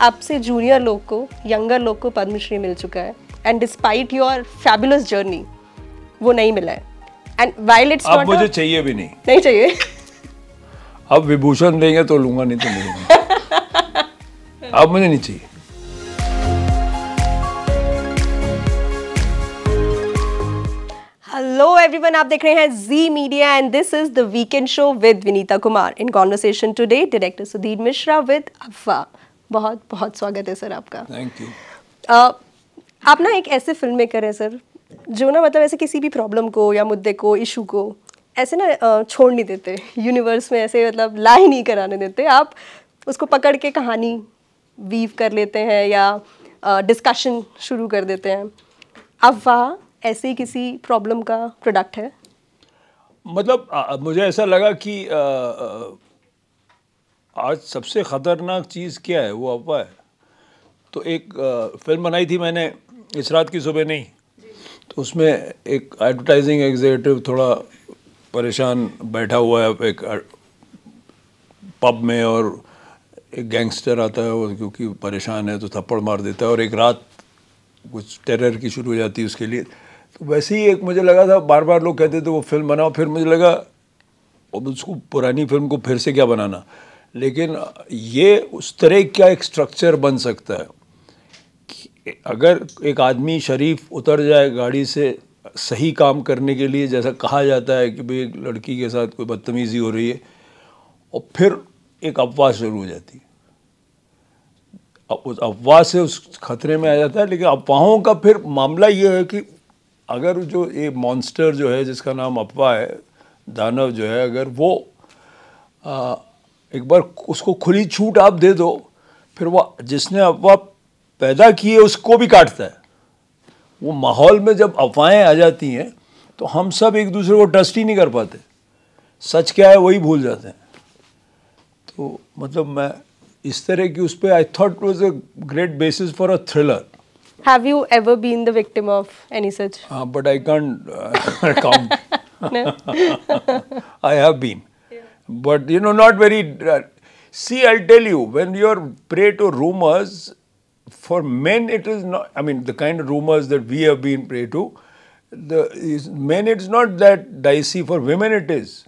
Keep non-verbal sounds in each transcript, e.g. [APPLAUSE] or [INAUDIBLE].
आपसे जूनियर लोग को यंगर लोग को पद्मश्री मिल चुका है and despite your fabulous journey वो नहीं मिला है एंड वाइल इट्स अब मुझे चाहिए भी नहीं नहीं चाहिए अब विभूषण देंगे तो लूंगा नहीं तो नहीं [LAUGHS] अब मुझे नहीं चाहिए हेलो एवरीवन आप देख रहे हैं Zee media and this is the weekend show with Vineeta Kumar in conversation today director Sudhir Mishra with Afwaah बहुत बहुत स्वागत है सर आपका थैंक यू आप ना एक ऐसे फिल्म मेकर हैं सर जो ना मतलब ऐसे किसी भी प्रॉब्लम को या मुद्दे को इशू को ऐसे ना छोड़ नहीं देते यूनिवर्स में ऐसे मतलब ला ही नहीं कराने देते आप उसको पकड़ के कहानी वीव कर लेते हैं या डिस्कशन शुरू कर देते हैं अफवाह ऐसे ही किसी प्रॉब्लम का प्रोडक्ट है मतलब आ, मुझे ऐसा लगा कि आ, आ, आज सबसे ख़तरनाक चीज़ क्या है वो अफवाह है तो एक फिल्म बनाई थी मैंने इस रात की सुबह नहीं तो उसमें एक एडवर्टाइजिंग एग्जीक्यूटिव थोड़ा परेशान बैठा हुआ है एक पब में और एक गैंगस्टर आता है वो क्योंकि परेशान है तो थप्पड़ मार देता है और एक रात कुछ टेरर की शुरू हो जाती है उसके लिए तो वैसे ही एक मुझे लगा था बार बार लोग कहते थे वो फिल्म बनाओ फिर मुझे लगा अब उसको पुरानी फिल्म को फिर से क्या बनाना लेकिन ये उस तरह का एक स्ट्रक्चर बन सकता है अगर एक आदमी शरीफ उतर जाए गाड़ी से सही काम करने के लिए जैसा कहा जाता है कि भाई एक लड़की के साथ कोई बदतमीज़ी हो रही है और फिर एक अफवाह शुरू हो जाती है उस अफवाह से उस खतरे में आ जाता है लेकिन अफवाहों का फिर मामला ये है कि अगर जो ये मॉन्स्टर जो है जिसका नाम अफवाह है दानव जो है अगर वो आ, एक बार उसको खुली छूट आप दे दो फिर वह जिसने अफवाह पैदा की है उसको भी काटता है वो माहौल में जब अफवाहें आ जाती हैं तो हम सब एक दूसरे को ट्रस्ट ही नहीं कर पाते सच क्या है वही भूल जाते हैं तो मतलब मैं इस तरह की उस पर I thought was a great basis for a thriller Have you ever been the victim of any such? Uh, but I can't uh, [LAUGHS] count. [LAUGHS] [LAUGHS] I have been. but you know, not very. Uh, see, I'll tell you, when you're prey to rumors, for men it is not. I mean, the kind of rumors that we have been prey to, the men it's not that dicey. For women it is.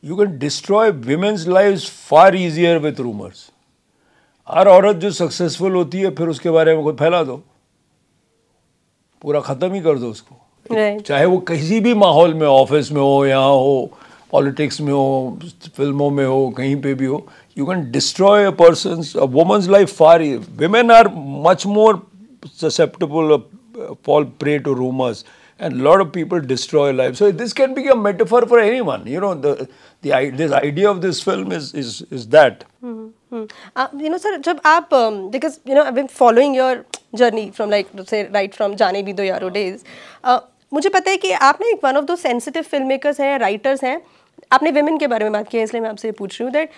You can destroy women's lives far easier with rumors. हर aurat, जो successful, होती है फिर उसके बारे में कोई फैला दो पूरा ख़त्म ही कर दो उसको right. चाहे वो किसी भी माहौल में ऑफिस में हो यहाँ हो पॉलिटिक्स में हो फिल्मों में हो कहीं पे भी हो you can destroy a person women's life far women are much more susceptible fall prey to rumours and lot of people destroy life so this can be a metaphor for any one you know this idea of this film is is is that you know sir जब आप because you know I following your journey from like right from जाने भी दो यारो days uh, मुझे पता है कि आप एक वन ऑफ दो सेंसिटिव फिल्म मेकर्स हैं राइटर्स हैं आपने वुमेन के बारे में बात की है इसलिए मैं आपसे पूछ रही हूँ that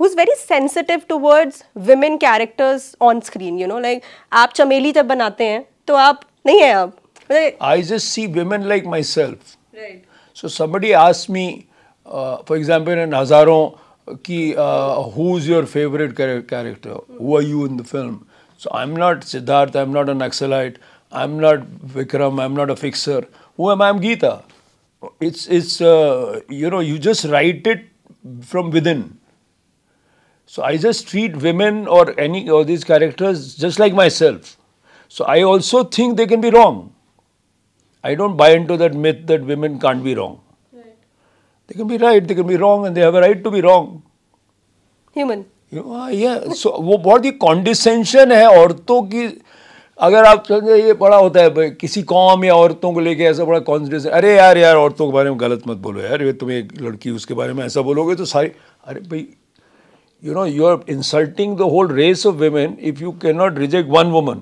who is very sensitive towards women characters on screen you know like आप चमेली जब बनाते हैं तो आप नहीं है आप I just see women like my self so समी ask me for example in हज़ारों की who is your favourite character who are you in the film so I am not Siddharth I am not an एक्सेलाइट I am not Vikram I am not a fixer who am I am Geeta it's it's uh, you know you just write it from within. So I just treat women or any or these characters just like myself. So I also think they can be wrong. I don't buy into that myth that women can't be wrong. They can be right, they can be wrong, and they have a right to be wrong. Human. You know, ah, yeah. so वो बहुत ही condescension है औरतों की अगर आप समझे ये बड़ा होता है किसी कौम या औरतों को लेके ऐसा बड़ा कॉन्फिडेंस अरे यार यार औरतों के बारे में गलत मत बोलो यार ये तुम्हें एक लड़की उसके बारे में ऐसा बोलोगे तो सारी अरे भाई you know you are insulting the whole race of women if you can not reject one woman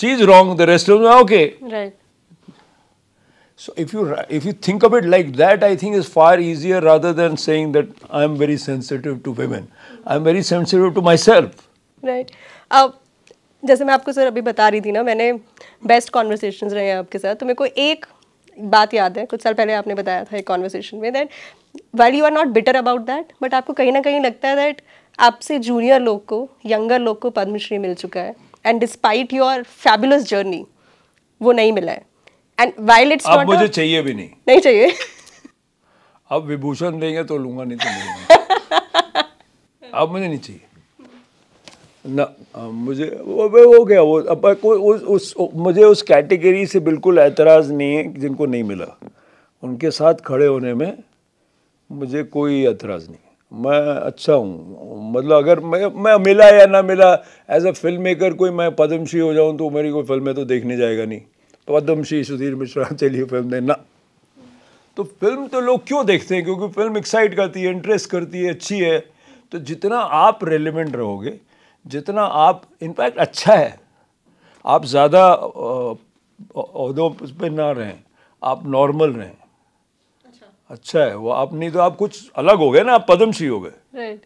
she is wrong the rest of okay So if you if you think of it like that, I think is far easier rather than saying that I am very sensitive to women. I am very sensitive to myself. Right. Uh, जैसे मैं आपको sir अभी बता रही थी ना मैंने best conversation रहे हैं आपके साथ तो मेरे को एक बात याद है कुछ साल पहले आपने बताया था एक कॉन्वर्सेशन में that while you are not bitter about that but आपको कहीं ना कहीं लगता है दैट आपसे जूनियर लोग को यंगर लोग को पद्मश्री मिल चुका है and despite your fabulous journey वो नहीं मिला है एंड वाइल इट्स अब मुझे चाहिए भी नहीं नहीं चाहिए अब विभूषण देंगे तो लूंगा नहीं तो लूंगा [LAUGHS] अब मुझे नहीं चाहिए ना मुझे वो हो गया वो अब उस, उस मुझे उस कैटेगरी से बिल्कुल एतराज़ नहीं है जिनको नहीं मिला उनके साथ खड़े होने में मुझे कोई एतराज़ नहीं मैं अच्छा हूँ मतलब अगर मैं मैं मिला या ना मिला एज अ फिल्म मेकर कोई मैं पद्मश्री हो जाऊँ तो मेरी कोई फिल्में तो देखने जाएगा नहीं पद्मश्री सुधीर मिश्रा चलिए फिल्म देना तो फिल्म तो लोग क्यों देखते हैं क्योंकि फिल्म एक्साइट करती है इंटरेस्ट करती है अच्छी है तो जितना आप रेलिवेंट रहोगे जितना आप इनफैक्ट अच्छा है आप ज़्यादा अहदों पर ना रहें आप नॉर्मल रहें अच्छा।, अच्छा है वो आप नहीं तो आप कुछ अलग हो गए ना आप पद्मश्री हो गए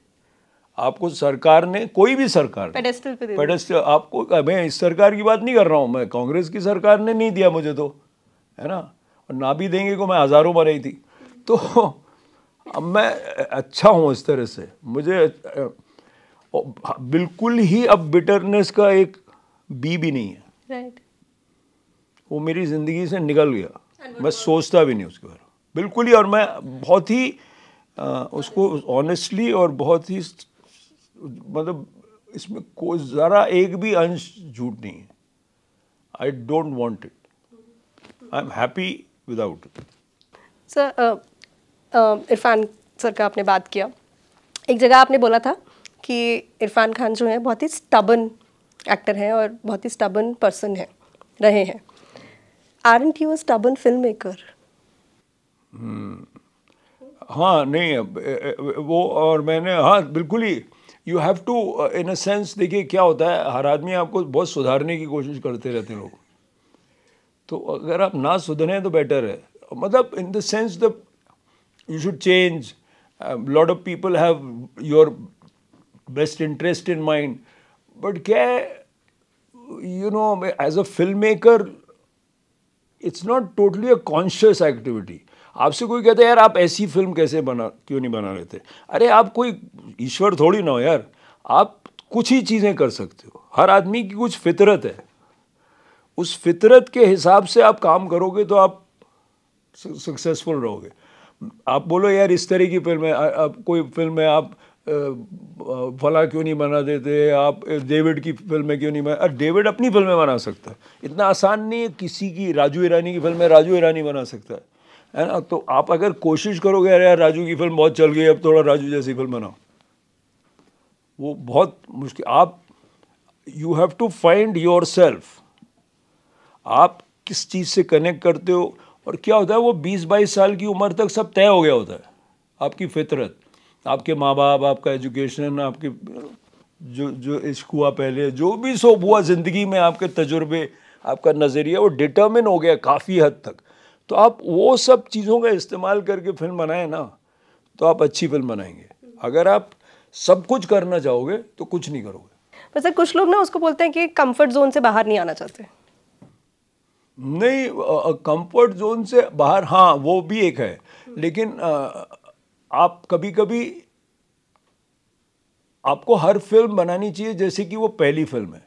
आपको सरकार ने कोई भी सरकार पेडेस्टल पे आपको मैं इस सरकार की बात नहीं कर रहा हूँ मैं कांग्रेस की सरकार ने नहीं दिया मुझे तो है ना और ना भी देंगे को मैं हज़ारों में रही थी तो अब मैं अच्छा हूँ इस तरह से मुझे और हाँ, बिल्कुल ही अब बिटरनेस का एक बी भी नहीं है right. वो मेरी ज़िंदगी से निकल गया मैं सोचता भी नहीं उसके बारे में बिल्कुल ही और मैं बहुत ही आ, उसको ऑनेस्टली और बहुत ही मतलब इसमें कोई ज़रा एक भी अंश झूठ नहीं है I don't want it I am happy without it sir Irfan sir का आपने बात किया एक जगह आपने बोला था कि इरफान खान जो हैं बहुत ही स्टबन एक्टर हैं और बहुत ही स्टबन पर्सन हैं रहे हैं are and you stubborn film maker हाँ नहीं वो और मैंने हाँ बिल्कुल ही you have to in a sense देखिए क्या होता है हर आदमी आपको बहुत सुधारने की कोशिश करते रहते हैं लोग तो अगर आप ना सुधरें तो बेटर है मतलब in the sense the you should change lot of people have your best interest in mind but क्या you know as a film maker it's not totally a conscious activity आपसे कोई कहता है यार आप ऐसी फिल्म कैसे बना क्यों नहीं बना रहे थे अरे आप कोई ईश्वर थोड़ी ना हो यार आप कुछ ही चीज़ें कर सकते हो हर आदमी की कुछ फितरत है उस फितरत के हिसाब से आप काम करोगे तो आप सक्सेसफुल रहोगे आप बोलो यार इस तरह की फिल्म है आप कोई फिल्म है आप फला क्यों नहीं बना देते आप डेविड की फिल्में क्यों नहीं बना डेविड अपनी फिल्में बना सकता है इतना आसान नहीं है किसी की राजू ईरानी की फिल्में राजू ईरानी बना सकता है है ना तो आप अगर कोशिश करोगे अरे यार राजू की फिल्म बहुत चल गई अब थोड़ा राजू जैसी फिल्म बनाओ वो बहुत मुश्किल आप you have to find your self आप किस चीज़ से कनेक्ट करते हो और क्या होता है वो बीस बाईस साल की उम्र तक सब तय हो गया होता है आपकी फितरत आपके माँ बाप आपका एजुकेशन आपके जो जो इश्क हुआ पहले जो भी सो हुआ ज़िंदगी में आपके तजुर्बे आपका नज़रिया वो डिटर्मिन हो गया काफ़ी हद तक तो आप वो सब चीज़ों का इस्तेमाल करके फिल्म बनाएं ना तो आप अच्छी फिल्म बनाएंगे अगर आप सब कुछ करना चाहोगे तो कुछ नहीं करोगे वैसे कुछ लोग ना उसको बोलते हैं कि कंफर्ट जोन से बाहर नहीं आना चाहते नहीं कंफर्ट जोन से बाहर हाँ वो भी एक है लेकिन आ, आप कभी कभी आपको हर फिल्म बनानी चाहिए जैसे कि वो पहली फिल्म है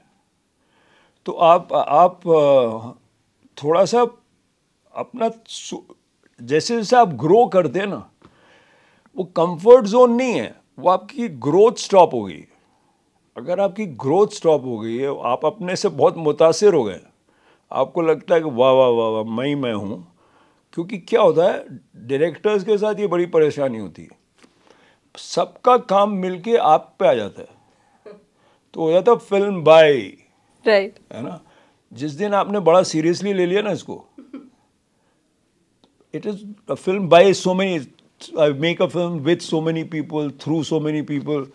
तो आप आप थोड़ा सा अपना जैसे जैसे आप ग्रो करते हैं ना वो कंफर्ट जोन नहीं है वो आपकी ग्रोथ स्टॉप हो गई अगर आपकी ग्रोथ स्टॉप हो गई है आप अपने से बहुत मुतासर हो गए आपको लगता है कि वाह वाह वाह वाह मैं मैं हूँ क्योंकि क्या होता है डायरेक्टर्स के साथ ये बड़ी परेशानी होती है सबका काम मिलके आप पे आ जाता है तो हो जाता है फिल्म बाय राइट है ना जिस दिन आपने बड़ा सीरियसली ले लिया ना इसको it is a film by so many I make a film with so many people through so many people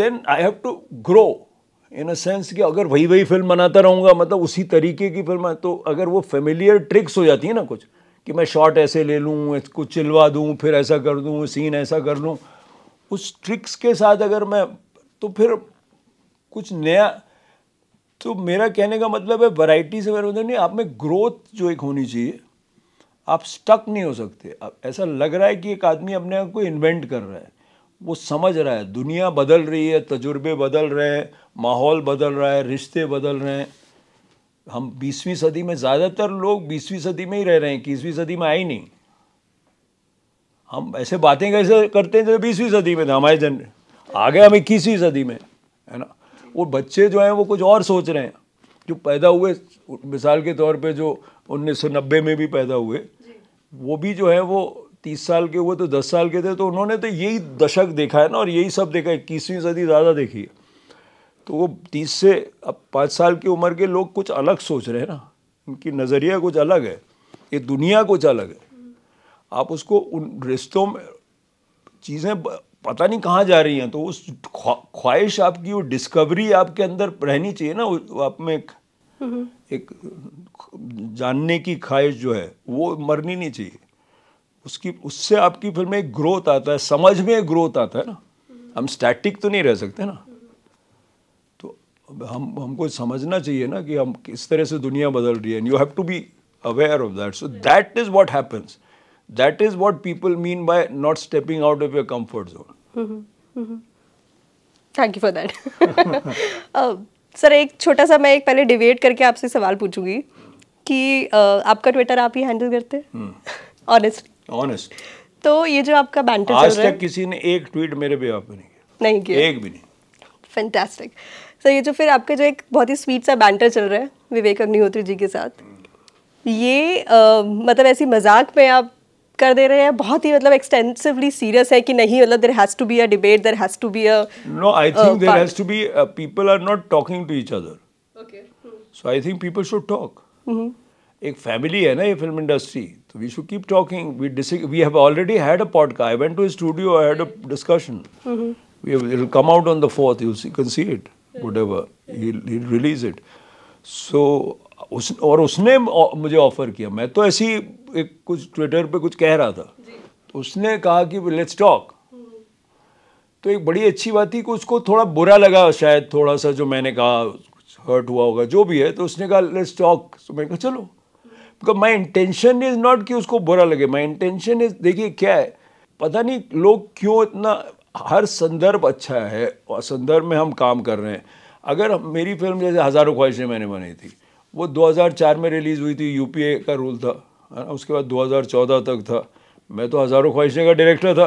then I have to grow in a sense कि अगर वही वही फिल्म बनाता रहूँगा मतलब उसी तरीके की फिल्म तो अगर वो फेमिलियर ट्रिक्स हो जाती है ना कुछ कि मैं शॉट ऐसे ले लूँ कुछ चिलवा दूँ फिर ऐसा कर दूँ सीन ऐसा कर लूँ उस ट्रिक्स के साथ अगर मैं तो फिर कुछ नया तो मेरा कहने का मतलब है वैरायटी से मेरा मतलब नहीं आप में ग्रोथ जो एक होनी चाहिए आप स्टक नहीं हो सकते अब ऐसा लग रहा है कि एक आदमी अपने आप को इन्वेंट कर रहा है वो समझ रहा है दुनिया बदल रही है तजुर्बे बदल रहे हैं माहौल बदल रहा है रिश्ते बदल रहे हैं हम बीसवीं सदी में ज़्यादातर लोग बीसवीं सदी में ही रह रहे हैं इक्कीसवीं सदी में आए नहीं हम ऐसे बातें कैसे करते हैं जो बीसवीं सदी में थे हमारे जन आ गए हम इक्कीसवीं सदी में है ना वो बच्चे जो हैं वो कुछ और सोच रहे हैं जो पैदा हुए मिसाल के तौर पे जो उन्नीस में भी पैदा हुए वो भी जो है वो तीस साल के हुए तो दस साल के थे तो उन्होंने तो यही दशक देखा है ना और यही सब देखा है इक्कीसवीं सदी ज़्यादा देखी है तो वो तीस से अब पाँच साल की उम्र के लोग कुछ अलग सोच रहे हैं ना उनकी नज़रिया कुछ अलग है ये दुनिया कुछ अलग है आप उसको उन रिश्तों में चीज़ें पता नहीं कहाँ जा रही हैं तो उस ख्वाहिश आपकी वो डिस्कवरी आपके अंदर रहनी चाहिए ना आप में एक एक जानने की ख्वाहिश जो है वो मरनी नहीं चाहिए उसकी उससे आपकी फिल्म में एक ग्रोथ आता है समझ में ग्रोथ आता है ना हम स्टैटिक तो नहीं रह सकते ना हम हमको समझना चाहिए ना कि हम किस तरह से दुनिया बदल रही है and you have to be aware of that so that is what happens that is what people mean by not stepping out of your comfort zone thank you for that sir एक छोटा सा मैं एक पहले debate करके आपसे सवाल पूछूंगी कि uh, आपका ट्विटर आप ही हैंडल करते हैं ऑनेस्टली hmm. ऑनेस्ट [LAUGHS] तो ये जो आपका बैंटर आज तक किसी ने एक ट्वीट मेरे पे आप नहीं किया नहीं किया एक भी नहीं फैंटास्टिक सर ये जो फिर आपके जो एक बहुत ही स्वीट सा बैंटर चल रहा है विवेक अग्निहोत्री जी के साथ ये आ, मतलब ऐसी मजाक में आप कर दे रहे हैं बहुत ही मतलब एक्सटेंसिवली सीरियस है कि नहीं मतलब there has to be a debate there has to be a no I think there has to be people are not talking to each other okay so I think people should talk एक family है ना ये film industry तो we should keep talking we we have already had a podcast I went to studio I had a discussion we will come out on the fourth you see can see it whatever. He'll, he'll release it. So उस और उसने मुझे offer किया मैं तो ऐसी एक कुछ ट्विटर पे कुछ कह रहा था तो उसने कहा कि लेट्स टॉक तो एक बड़ी अच्छी बात थी कि उसको थोड़ा बुरा लगा शायद थोड़ा सा जो मैंने कहा कुछ हर्ट हुआ होगा जो भी है तो उसने कहा लेट्स टॉक तो मैंने कहा चलो because my intention is not कि उसको बुरा लगे माई इंटेंशन इज़ देखिए क्या है पता नहीं लोग क्यों इतना हर संदर्भ अच्छा है और संदर्भ में हम काम कर रहे हैं अगर मेरी फिल्म जैसे हज़ारों ख्वाहिशें मैंने बनाई थी वो 2004 में रिलीज़ हुई थी यूपीए का रूल था है ना उसके बाद 2014 तक था मैं तो हज़ारों ख्वाहिशें का डायरेक्टर था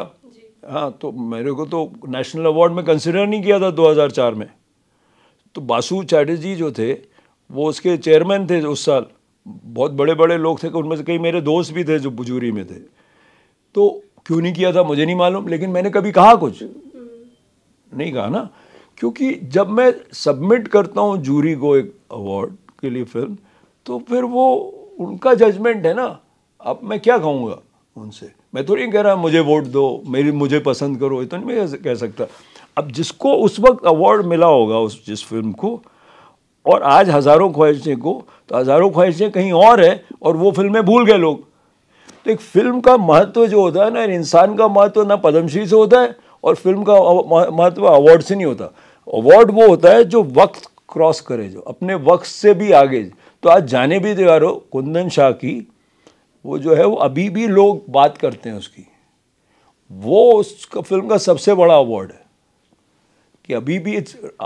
हाँ तो मेरे को तो नेशनल अवार्ड में कंसिडर नहीं किया था दो में तो बासु चैटर्जी जो थे वो उसके चेयरमैन थे उस साल बहुत बड़े बड़े लोग थे उनमें से कई मेरे दोस्त भी थे जो बुजूरी में थे तो क्यों नहीं किया था मुझे नहीं मालूम लेकिन मैंने कभी कहा कुछ नहीं कहा ना क्योंकि जब मैं सबमिट करता हूँ जूरी को एक अवार्ड के लिए फिल्म तो फिर वो उनका जजमेंट है ना अब मैं क्या कहूँगा उनसे मैं तो नहीं कह रहा मुझे वोट दो मेरी मुझे पसंद करो ये तो नहीं मैं कह सकता अब जिसको उस वक्त अवार्ड मिला होगा उस जिस फिल्म को और आज हज़ारों ख्वाहिशें को तो हज़ारों ख्वाहिशें कहीं और है और वो फिल्में भूल गए लोग तो एक फिल्म का महत्व जो होता है ना इंसान का महत्व ना पद्मश्री से होता है और फिल्म का महत्व अवार्ड से नहीं होता अवार्ड वो होता है जो वक्त क्रॉस करे जो अपने वक्त से भी आगे तो आज जाने भी दे हो कुंदन शाह की वो जो है वो अभी भी लोग बात करते हैं उसकी वो उसका फिल्म का सबसे बड़ा अवार्ड है कि अभी भी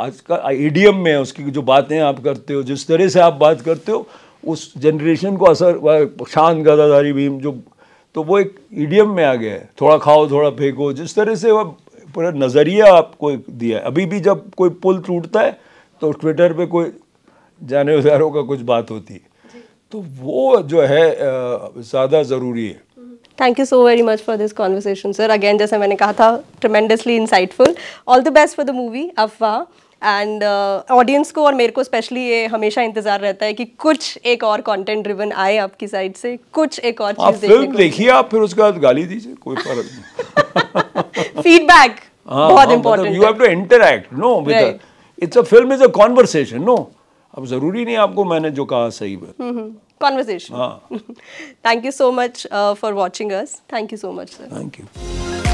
आज का ईडीएम में उसकी जो बातें आप करते हो जिस तरह से आप बात करते हो उस जनरेशन को असर शान गदाधारी भीम जो तो वो एक ईडियम में आ गया है थोड़ा खाओ थोड़ा फेंको जिस तरह से वह पूरा नज़रिया आपको दिया है अभी भी जब कोई पुल टूटता है तो ट्विटर पे कोई जाने उजारों का कुछ बात होती है तो वो जो है ज़्यादा ज़रूरी है thank you so very much for this conversation sir again जैसे मैंने कहा था tremendously insightful all the best for the movie Afwaah and audience uh, को और मेरे को स्पेशली ये हमेशा इंतजार रहता है कि कुछ एक और कंटेंट ड्रिवन आए आपकी साइड से कुछ एक और चीज फिल्म देखिए आप फिर उसके बाद गाली दीजिए कोई फर्क नहीं फीडबैक [LAUGHS] हाँ, बहुत important you have to interact no with it's a film is a conversation no अब जरूरी नहीं आपको मैंने जो कहा सही बात conversation thank you so much for watching us thank you so much sir thank you